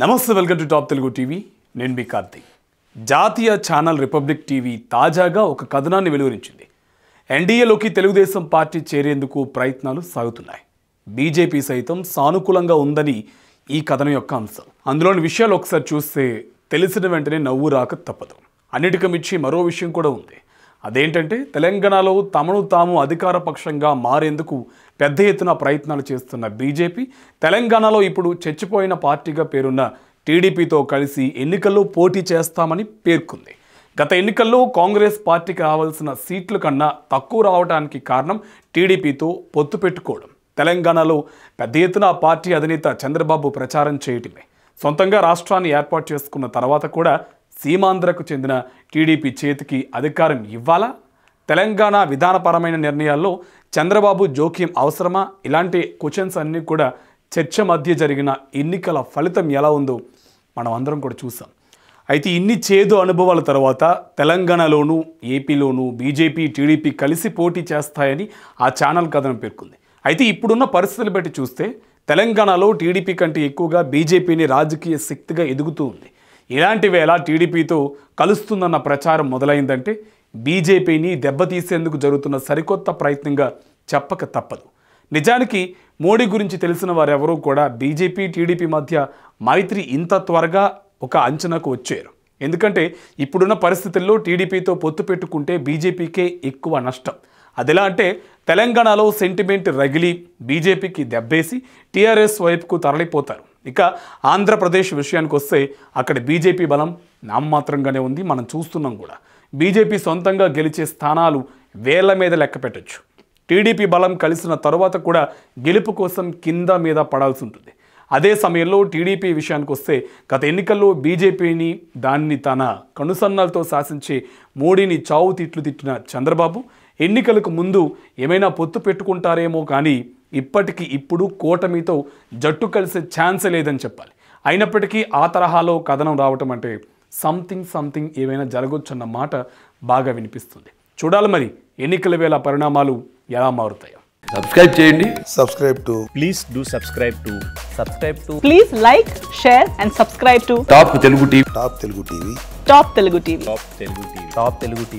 నమస్తే welcome to top Telugu TV నేను మీ కార్తీక్ జాతీయ ఛానల్ రిపబ్లిక్ టీవీ తాజాగా ఒక కథనాన్ని వెలువరించింది ఎన్డీఏలోకి తెలుగుదేశం పార్టీ చేరేందుకు ప్రయత్నాలు సాగుతున్నాయి బీజేపీ సైతం సానుకూలంగా ఉందని ఈ కథనం యొక్క అంశం అందులోని విషయాలు ఒకసారి చూస్తే తెలిసిన వెంటనే నవ్వు రాక తప్పదు అన్నిటికమిచ్చి మరో విషయం కూడా ఉంది అదేంటంటే తెలంగాణలో తమను తాము అధికార పక్షంగా మారేందుకు పెద్ద ఎత్తున ప్రయత్నాలు చేస్తున్న బీజేపీ తెలంగాణలో ఇప్పుడు చచ్చిపోయిన పార్టీగా పేరున్న టీడీపీతో కలిసి ఎన్నికల్లో పోటీ చేస్తామని పేర్కొంది గత ఎన్నికల్లో కాంగ్రెస్ పార్టీకి రావాల్సిన సీట్ల కన్నా తక్కువ రావడానికి కారణం టీడీపీతో పొత్తు పెట్టుకోవడం తెలంగాణలో పెద్ద ఎత్తున పార్టీ అధినేత చంద్రబాబు ప్రచారం చేయటమే సొంతంగా రాష్ట్రాన్ని ఏర్పాటు చేసుకున్న తర్వాత కూడా సీమాంధ్రకు చెందిన టీడీపీ చేతికి అధికారం ఇవ్వాలా తెలంగాణ విధానపరమైన నిర్ణయాల్లో చంద్రబాబు జోక్యం అవసరమా ఇలాంటి క్వశ్చన్స్ అన్నీ కూడా చర్చ మధ్య జరిగిన ఎన్నికల ఫలితం ఎలా ఉందో మనం అందరం కూడా చూసాం అయితే ఇన్ని చేదు అనుభవాల తర్వాత తెలంగాణలోనూ ఏపీలోనూ బీజేపీ టీడీపీ కలిసి పోటీ చేస్తాయని ఆ ఛానల్ కథనం పేర్కొంది అయితే ఇప్పుడున్న పరిస్థితులు బట్టి చూస్తే తెలంగాణలో టీడీపీ కంటే ఎక్కువగా బీజేపీని రాజకీయ శక్తిగా ఎదుగుతూ ఉంది ఇలాంటివి ఎలా టీడీపీతో కలుస్తుందన్న ప్రచారం మొదలైందంటే బీజేపీని దెబ్బతీసేందుకు జరుగుతున్న సరికొత్త ప్రయత్నంగా చెప్పక తప్పదు నిజానికి మోడీ గురించి తెలిసిన వారెవరూ కూడా బీజేపీ టీడీపీ మధ్య మైత్రి ఇంత త్వరగా ఒక అంచనాకు వచ్చారు ఎందుకంటే ఇప్పుడున్న పరిస్థితుల్లో టీడీపీతో పొత్తు పెట్టుకుంటే బీజేపీకే ఎక్కువ నష్టం అది ఎలా అంటే తెలంగాణలో సెంటిమెంట్ రగిలి బీజేపీకి దెబ్బేసి టీఆర్ఎస్ వైపుకు తరలిపోతారు ఇక ఆంధ్రప్రదేశ్ విషయానికి వస్తే అక్కడ బీజేపీ బలం నామమాత్రంగానే ఉంది మనం చూస్తున్నాం కూడా బీజేపీ సొంతంగా గెలిచే స్థానాలు వేల మీద లెక్క పెట్టచ్చు టీడీపీ బలం కలిసిన తరువాత కూడా గెలుపు కోసం కింద మీద పడాల్సి ఉంటుంది అదే సమయంలో టీడీపీ విషయానికి వస్తే గత ఎన్నికల్లో బీజేపీని దాన్ని తన కనుసన్నలతో శాసించే మోడీని చావు తిట్లు తిట్టిన చంద్రబాబు ఎన్నికలకు ముందు ఏమైనా పొత్తు పెట్టుకుంటారేమో కానీ ఇప్పటికి ఇప్పుడు కూటమితో జట్టు కలిసే ఛాన్స్ లేదని చెప్పాలి అయినప్పటికీ ఆ తరహాలో కథనం రావటం అంటే సంథింగ్ సంథింగ్ ఏమైనా జరగొచ్చన్న మాట బాగా వినిపిస్తుంది చూడాలి మరి ఎన్నికల వేళ పరిణామాలు ఎలా మారుతాయో సబ్స్క్రైబ్ చేయండి subscribe to please do subscribe to subscribe to please like share and subscribe to top Telugu TV top Telugu TV top Telugu TV top Telugu TV top Telugu TV